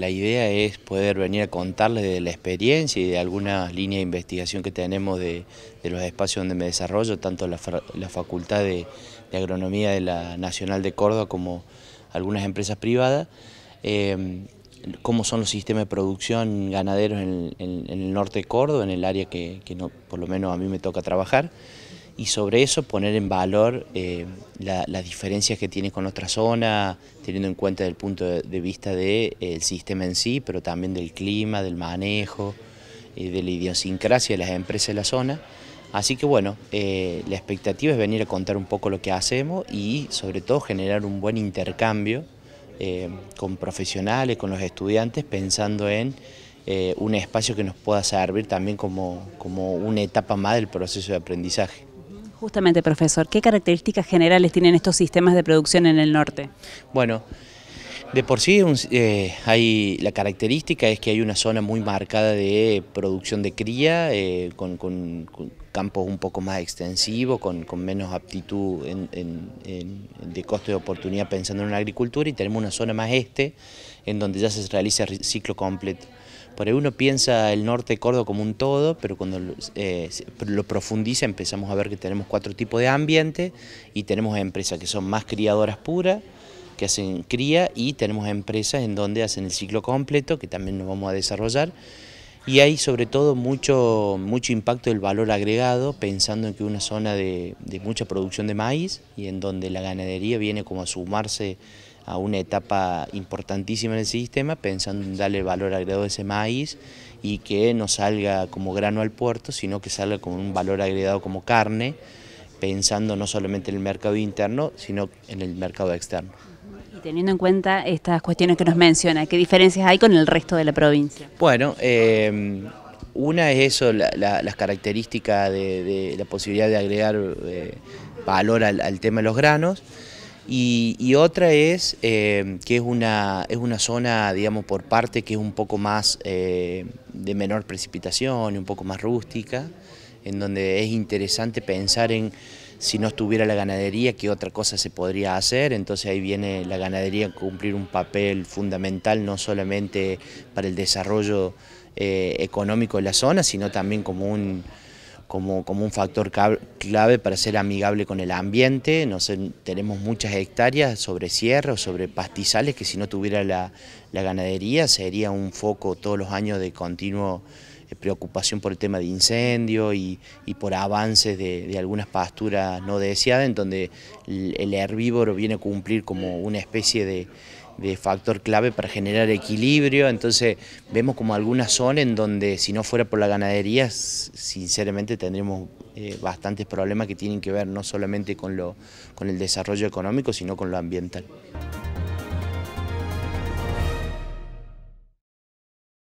La idea es poder venir a contarles de la experiencia y de algunas líneas de investigación que tenemos de, los espacios donde me desarrollo, tanto la, Facultad de, Agronomía de la Nacional de Córdoba como algunas empresas privadas, em, cómo son los sistemas de producción ganaderos en, el norte de Córdoba, en el área que, no, por lo menos a mí me toca trabajar y sobre eso poner en valor eh, las diferencias que tiene con nuestra zona, teniendo en cuenta el punto de, vista del de, eh, sistema en sí, pero también del clima, del manejo, eh, de la idiosincrasia de las empresas de la zona. Así que bueno, la expectativa es venir a contar un poco lo que hacemos y sobre todo generar un buen intercambio con profesionales, con los estudiantes, pensando en un espacio que nos pueda servir también como, como una etapa más del proceso de aprendizaje. Justamente, profesor, ¿qué características generales tienen estos sistemas de producción en el norte? Bueno, de por sí eh, hay, la característica es que hay una zona muy marcada de producción de cría, eh, con, con, campos un poco más extensivos, con, menos aptitud de costo de oportunidad pensando en la agricultura y tenemos una zona más este en donde ya se realiza el ciclo completo. Por uno piensa el norte de Córdoba como un todo, pero cuando eh, lo profundiza empezamos a ver que tenemos cuatro tipos de ambiente y tenemos empresas que son más criadoras puras, que hacen cría y tenemos empresas en donde hacen el ciclo completo, que también nos vamos a desarrollar. Y hay sobre todo mucho, mucho impacto del valor agregado, pensando en que una zona de, de mucha producción de maíz y en donde la ganadería viene como a sumarse a una etapa importantísima en el sistema, pensando en darle valor agregado a ese maíz y que no salga como grano al puerto, sino que salga con un valor agregado como carne, pensando no solamente en el mercado interno, sino en el mercado externo. Y teniendo en cuenta estas cuestiones que nos menciona, ¿qué diferencias hay con el resto de la provincia? Bueno, em, una es eso, las características de, la posibilidad de agregar eh, valor al tema de los granos, y, otra es eh, que es una, es una zona, digamos, por parte que es un poco más eh, de menor precipitación, un poco más rústica, en donde es interesante pensar en si no estuviera la ganadería, qué otra cosa se podría hacer. Entonces ahí viene la ganadería a cumplir un papel fundamental, no solamente para el desarrollo eh, económico de la zona, sino también como un como, un factor clave para ser amigable con el ambiente. tenemos muchas hectáreas sobre sierra o sobre pastizales que si no tuviera la, ganadería sería un foco todos los años de continuo eh, preocupación por el tema de incendio y, por avances de, algunas pasturas no deseadas, en donde el, herbívoro viene a cumplir como una especie de, de factor clave para generar equilibrio, entonces vemos como algunas zonas en donde si no fuera por la ganadería, sinceramente tendríamos eh, bastantes problemas que tienen que ver no solamente con, lo, con el desarrollo económico, sino con lo ambiental.